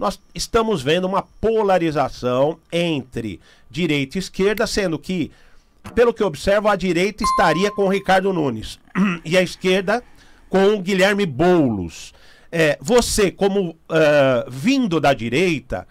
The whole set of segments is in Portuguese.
nós estamos vendo uma polarização entre direita e esquerda, sendo que, pelo que eu observo, a direita estaria com o Ricardo Nunes e a esquerda com o Guilherme Boulos. É, você, como uh, vindo da direita,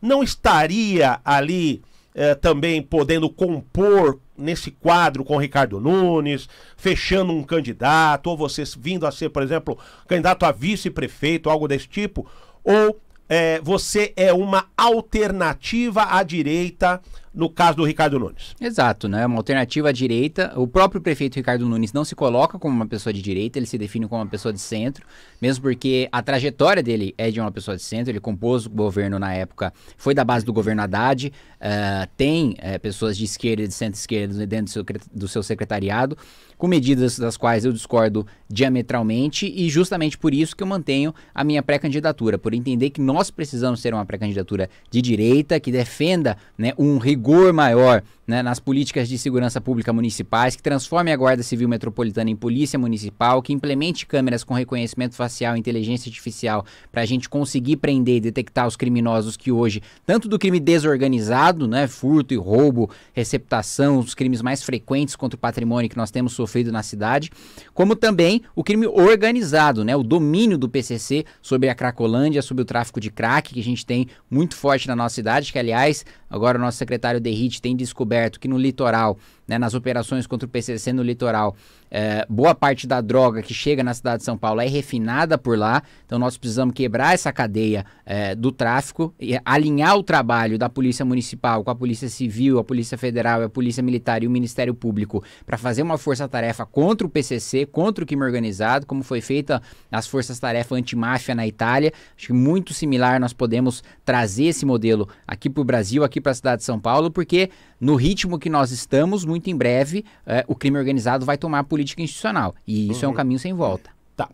não estaria ali uh, também podendo compor nesse quadro com Ricardo Nunes, fechando um candidato, ou você vindo a ser, por exemplo, candidato a vice-prefeito, algo desse tipo? ou é, você é uma alternativa à direita no caso do Ricardo Nunes. Exato, né? Uma alternativa à direita. O próprio prefeito Ricardo Nunes não se coloca como uma pessoa de direita, ele se define como uma pessoa de centro, mesmo porque a trajetória dele é de uma pessoa de centro, ele compôs o governo na época, foi da base do governo Haddad, uh, tem uh, pessoas de esquerda e de centro-esquerda dentro do seu, do seu secretariado, com medidas das quais eu discordo diametralmente, e justamente por isso que eu mantenho a minha pré-candidatura, por entender que nós precisamos ser uma pré-candidatura de direita, que defenda né, um rigor rigor maior né, nas políticas de segurança pública municipais, que transforme a Guarda Civil Metropolitana em Polícia Municipal, que implemente câmeras com reconhecimento facial e inteligência artificial para a gente conseguir prender e detectar os criminosos que hoje, tanto do crime desorganizado, né, furto e roubo, receptação, os crimes mais frequentes contra o patrimônio que nós temos sofrido na cidade, como também o crime organizado, né, o domínio do PCC sobre a Cracolândia, sobre o tráfico de crack que a gente tem muito forte na nossa cidade, que aliás Agora, o nosso secretário Derrite tem descoberto que no litoral né, nas operações contra o PCC no litoral, é, boa parte da droga que chega na cidade de São Paulo é refinada por lá. Então nós precisamos quebrar essa cadeia é, do tráfico e alinhar o trabalho da Polícia Municipal com a Polícia Civil, a Polícia Federal, a Polícia Militar e o Ministério Público para fazer uma força-tarefa contra o PCC, contra o crime organizado, como foi feita as forças-tarefa antimáfia na Itália. Acho que muito similar nós podemos trazer esse modelo aqui para o Brasil, aqui para a cidade de São Paulo, porque no ritmo que nós estamos, muito em breve, é, o crime organizado vai tomar política institucional. E isso uhum. é um uhum. caminho sem volta. Tá.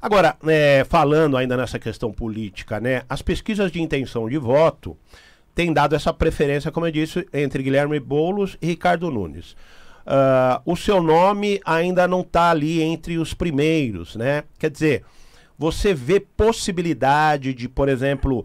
Agora, é, falando ainda nessa questão política, né? As pesquisas de intenção de voto têm dado essa preferência, como eu disse, entre Guilherme Boulos e Ricardo Nunes. Uh, o seu nome ainda não está ali entre os primeiros, né? Quer dizer, você vê possibilidade de, por exemplo,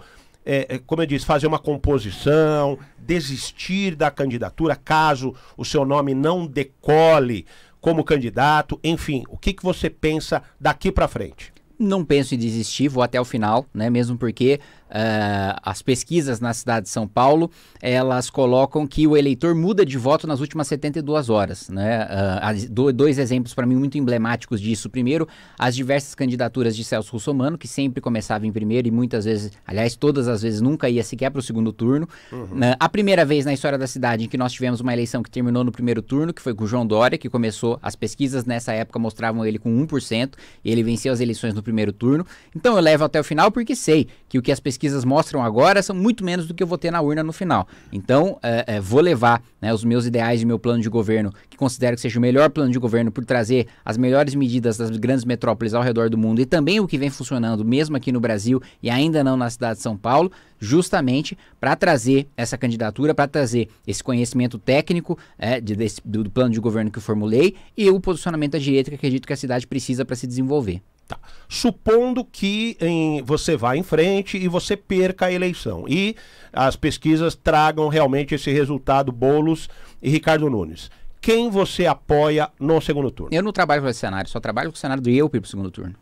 é, é, como eu disse, fazer uma composição, desistir da candidatura caso o seu nome não decole como candidato, enfim, o que, que você pensa daqui para frente? Não penso em desistir, vou até o final, né? Mesmo porque Uh, as pesquisas na cidade de São Paulo, elas colocam que o eleitor muda de voto nas últimas 72 horas. Né? Uh, do, dois exemplos para mim muito emblemáticos disso. Primeiro, as diversas candidaturas de Celso Russomano, que sempre começava em primeiro e muitas vezes, aliás, todas as vezes, nunca ia sequer para o segundo turno. Uhum. Uh, a primeira vez na história da cidade em que nós tivemos uma eleição que terminou no primeiro turno, que foi com o João Dória, que começou, as pesquisas nessa época mostravam ele com 1%, e ele venceu as eleições no primeiro turno. Então eu levo até o final porque sei que o que as pesquisas pesquisas mostram agora são muito menos do que eu vou ter na urna no final. Então, é, é, vou levar né, os meus ideais e meu plano de governo, que considero que seja o melhor plano de governo por trazer as melhores medidas das grandes metrópoles ao redor do mundo e também o que vem funcionando mesmo aqui no Brasil e ainda não na cidade de São Paulo, justamente para trazer essa candidatura, para trazer esse conhecimento técnico é, de, desse, do, do plano de governo que eu formulei e o posicionamento à direita que acredito que a cidade precisa para se desenvolver. Tá. Supondo que em, você vá em frente e você perca a eleição e as pesquisas tragam realmente esse resultado, Bolos e Ricardo Nunes. Quem você apoia no segundo turno? Eu não trabalho com esse cenário, só trabalho com o cenário do eu para o segundo turno.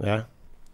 É.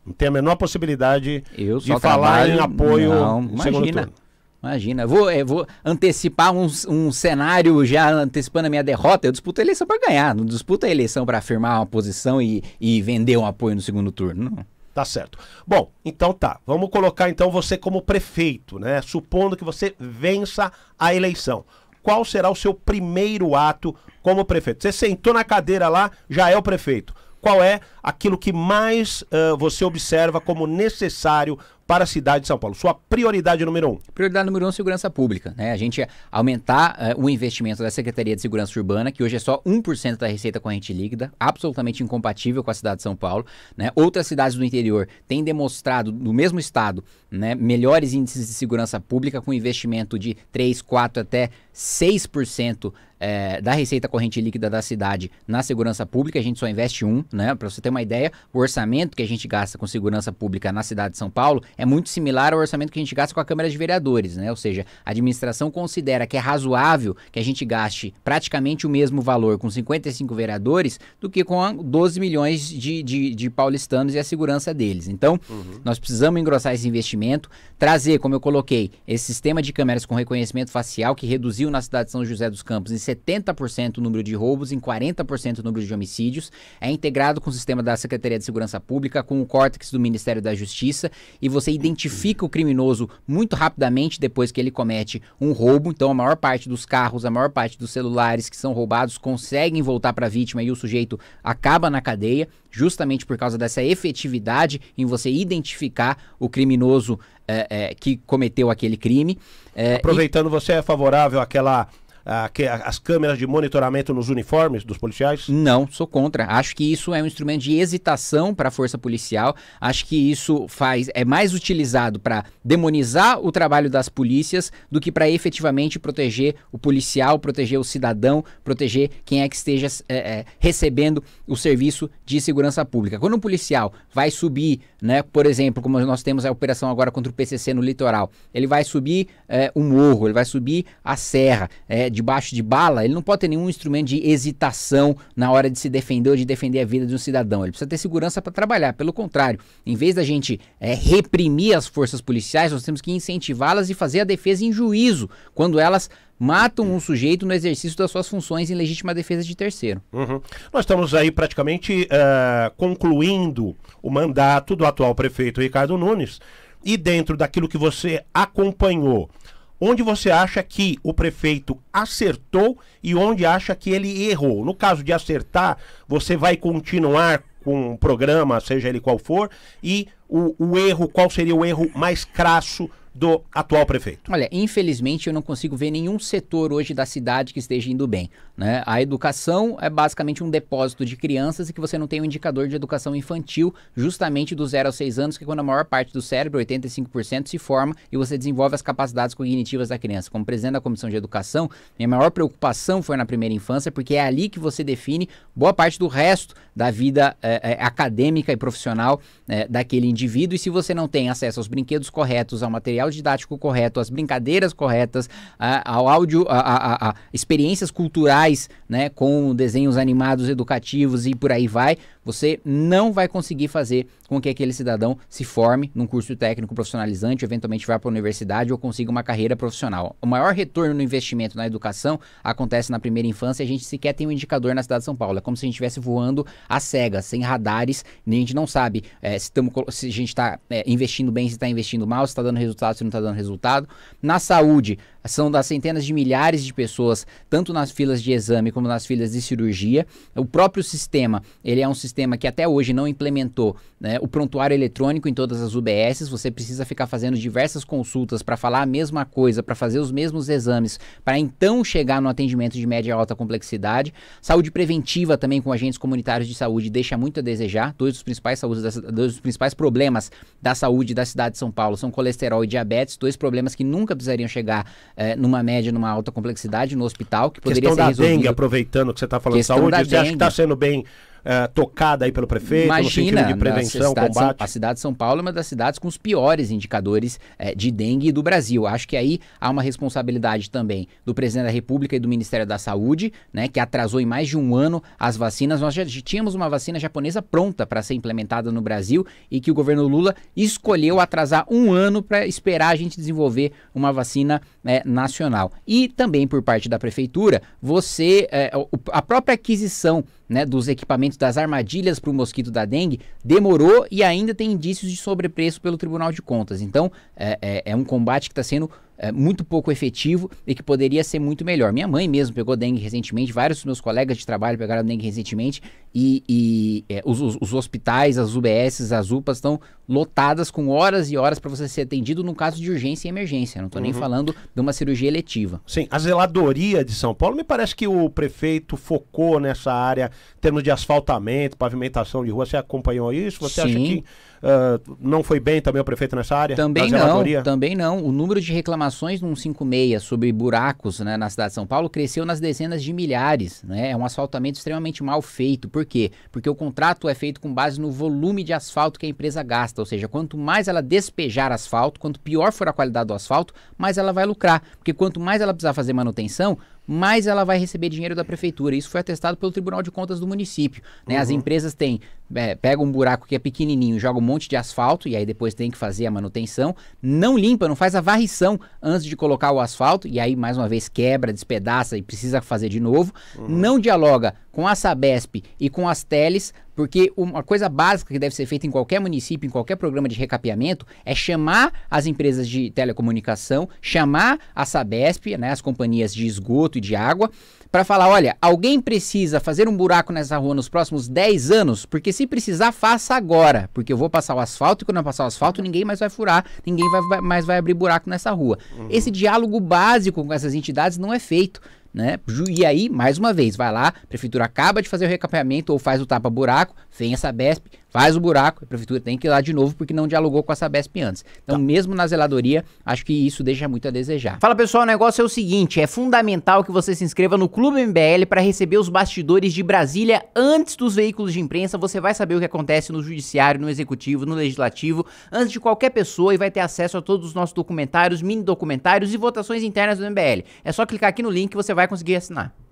Não tem a menor possibilidade eu de falar trabalho... em apoio não, no imagina. segundo turno. Imagina, vou, é, vou antecipar um, um, cenário já antecipando a minha derrota. Eu disputo a eleição para ganhar, não disputo a eleição para afirmar uma posição e, e vender um apoio no segundo turno. Tá certo. Bom, então tá. Vamos colocar então você como prefeito, né? Supondo que você vença a eleição. Qual será o seu primeiro ato como prefeito? Você sentou na cadeira lá, já é o prefeito. Qual é aquilo que mais uh, você observa como necessário para a cidade de São Paulo? Sua prioridade número um? Prioridade número um, segurança pública. Né? A gente aumentar uh, o investimento da Secretaria de Segurança Urbana, que hoje é só 1% da receita corrente líquida, absolutamente incompatível com a cidade de São Paulo. Né? Outras cidades do interior têm demonstrado, no mesmo estado, né, melhores índices de segurança pública, com investimento de 3, 4 até 6% é, da receita corrente líquida da cidade na segurança pública, a gente só investe um, né? Para você ter uma ideia, o orçamento que a gente gasta com segurança pública na cidade de São Paulo é muito similar ao orçamento que a gente gasta com a Câmara de Vereadores, né? Ou seja, a administração considera que é razoável que a gente gaste praticamente o mesmo valor com 55 vereadores do que com 12 milhões de, de, de paulistanos e a segurança deles. Então, uhum. nós precisamos engrossar esse investimento, trazer, como eu coloquei, esse sistema de câmeras com reconhecimento facial que reduziu reduziu na cidade de São José dos Campos em 70% o número de roubos, em 40% o número de homicídios. É integrado com o sistema da Secretaria de Segurança Pública, com o córtex do Ministério da Justiça e você identifica o criminoso muito rapidamente depois que ele comete um roubo. Então, a maior parte dos carros, a maior parte dos celulares que são roubados conseguem voltar para a vítima e o sujeito acaba na cadeia justamente por causa dessa efetividade em você identificar o criminoso é, é, que cometeu aquele crime. É, Aproveitando, e... você é favorável àquela as câmeras de monitoramento nos uniformes dos policiais? Não, sou contra. Acho que isso é um instrumento de hesitação para a força policial. Acho que isso faz é mais utilizado para demonizar o trabalho das polícias do que para efetivamente proteger o policial, proteger o cidadão, proteger quem é que esteja é, é, recebendo o serviço de segurança pública. Quando um policial vai subir né? Por exemplo, como nós temos a operação agora contra o PCC no litoral, ele vai subir é, um morro, ele vai subir a serra, é, debaixo de bala, ele não pode ter nenhum instrumento de hesitação na hora de se defender ou de defender a vida de um cidadão. Ele precisa ter segurança para trabalhar. Pelo contrário, em vez da gente é, reprimir as forças policiais, nós temos que incentivá-las e fazer a defesa em juízo quando elas matam um sujeito no exercício das suas funções em legítima defesa de terceiro. Uhum. Nós estamos aí praticamente uh, concluindo o mandato do atual prefeito Ricardo Nunes. E dentro daquilo que você acompanhou, onde você acha que o prefeito acertou e onde acha que ele errou? No caso de acertar, você vai continuar com o programa, seja ele qual for, e o, o erro, qual seria o erro mais crasso do atual prefeito? Olha, infelizmente eu não consigo ver nenhum setor hoje da cidade que esteja indo bem. Né? A educação é basicamente um depósito de crianças e que você não tem um indicador de educação infantil, justamente do 0 aos 6 anos, que é quando a maior parte do cérebro, 85%, se forma e você desenvolve as capacidades cognitivas da criança. Como presidente da Comissão de Educação, minha maior preocupação foi na primeira infância, porque é ali que você define boa parte do resto da vida é, é, acadêmica e profissional é, daquele indivíduo. E se você não tem acesso aos brinquedos corretos, ao material didático correto, às brincadeiras corretas, a, ao áudio, a, a, a, experiências culturais, né, com desenhos animados educativos e por aí vai, você não vai conseguir fazer com que aquele cidadão se forme num curso técnico profissionalizante, eventualmente vá para a universidade ou consiga uma carreira profissional. O maior retorno no investimento na educação acontece na primeira infância e a gente sequer tem um indicador na cidade de São Paulo. É como se a gente estivesse voando a cega, sem radares, nem a gente não sabe é, se, tamo, se a gente está é, investindo bem, se está investindo mal, se está dando resultado, se não está dando resultado. Na saúde, são das centenas de milhares de pessoas, tanto nas filas de exame como nas filas de cirurgia. O próprio sistema, ele é um sistema sistema que até hoje não implementou né, o prontuário eletrônico em todas as UBSs, você precisa ficar fazendo diversas consultas para falar a mesma coisa, para fazer os mesmos exames, para então chegar no atendimento de média e alta complexidade. Saúde preventiva também com agentes comunitários de saúde deixa muito a desejar. Dois dos principais, saúde da, dois dos principais problemas da saúde da cidade de São Paulo são colesterol e diabetes, dois problemas que nunca precisariam chegar eh, numa média, numa alta complexidade no hospital, que poderia questão ser resolvido. Dengue, aproveitando que você está falando questão de saúde, você acha que está sendo bem é, tocada aí pelo prefeito, Imagina, no de prevenção, cidade, combate? a cidade de São Paulo é uma das cidades com os piores indicadores é, de dengue do Brasil. Acho que aí há uma responsabilidade também do presidente da República e do Ministério da Saúde, né, que atrasou em mais de um ano as vacinas. Nós já tínhamos uma vacina japonesa pronta para ser implementada no Brasil e que o governo Lula escolheu atrasar um ano para esperar a gente desenvolver uma vacina é, nacional. E também por parte da prefeitura, você é, a própria aquisição né, dos equipamentos das armadilhas para o mosquito da dengue demorou e ainda tem indícios de sobrepreço pelo Tribunal de Contas. Então, é, é, é um combate que está sendo é, muito pouco efetivo e que poderia ser muito melhor. Minha mãe mesmo pegou dengue recentemente, vários dos meus colegas de trabalho pegaram dengue recentemente e, e é, os, os, os, hospitais, as UBSs, as UPAs estão lotadas com horas e horas para você ser atendido no caso de urgência e emergência. Não estou uhum. nem falando de uma cirurgia eletiva. Sim, a zeladoria de São Paulo, me parece que o prefeito focou nessa área em termos de asfaltamento, pavimentação de rua. Você acompanhou isso? Você Sim. acha que ah, não foi bem também o prefeito nessa área? Também não, também não. O número de reclamações no 156 sobre buracos né, na cidade de São Paulo cresceu nas dezenas de milhares. Né? É um asfaltamento extremamente mal feito. Por quê? Porque o contrato é feito com base no volume de asfalto que a empresa gasta. Ou seja, quanto mais ela despejar asfalto, quanto pior for a qualidade do asfalto, mais ela vai lucrar. Porque quanto mais ela precisar fazer manutenção, mas ela vai receber dinheiro da prefeitura. Isso foi atestado pelo Tribunal de Contas do município. Né? Uhum. As empresas têm, é, um buraco que é pequenininho, joga um monte de asfalto e aí depois tem que fazer a manutenção, não limpa, não faz a varrição antes de colocar o asfalto e aí mais uma vez quebra, despedaça e precisa fazer de novo. Uhum. Não dialoga com a Sabesp e com as teles, porque uma coisa básica que deve ser feita em qualquer município, em qualquer programa de recapeamento, é chamar as empresas de telecomunicação, chamar a Sabesp, né, as companhias de esgoto e de água, para falar, olha, alguém precisa fazer um buraco nessa rua nos próximos 10 anos, porque se precisar, faça agora, porque eu vou passar o asfalto e quando eu passar o asfalto, ninguém mais vai furar, ninguém vai, vai, mais vai abrir buraco nessa rua. Uhum. Esse diálogo básico com essas entidades não é feito né? E aí, mais uma vez, vai lá, prefeitura acaba de fazer o recapeamento ou faz o tapa-buraco, vem a Sabesp, faz o buraco, a prefeitura tem que ir lá de novo porque não dialogou com a Sabesp antes. Então, tá. mesmo na zeladoria, acho que isso deixa muito a desejar. Fala pessoal, o negócio é o seguinte: é fundamental que você se inscreva no Clube MBL para receber os bastidores de Brasília antes dos veículos de imprensa. Você vai saber o que acontece no judiciário, no executivo, no legislativo, antes de qualquer pessoa e vai ter acesso a todos os nossos documentários, mini documentários e votações internas do MBL. É só clicar aqui no link que você vai conseguir assinar.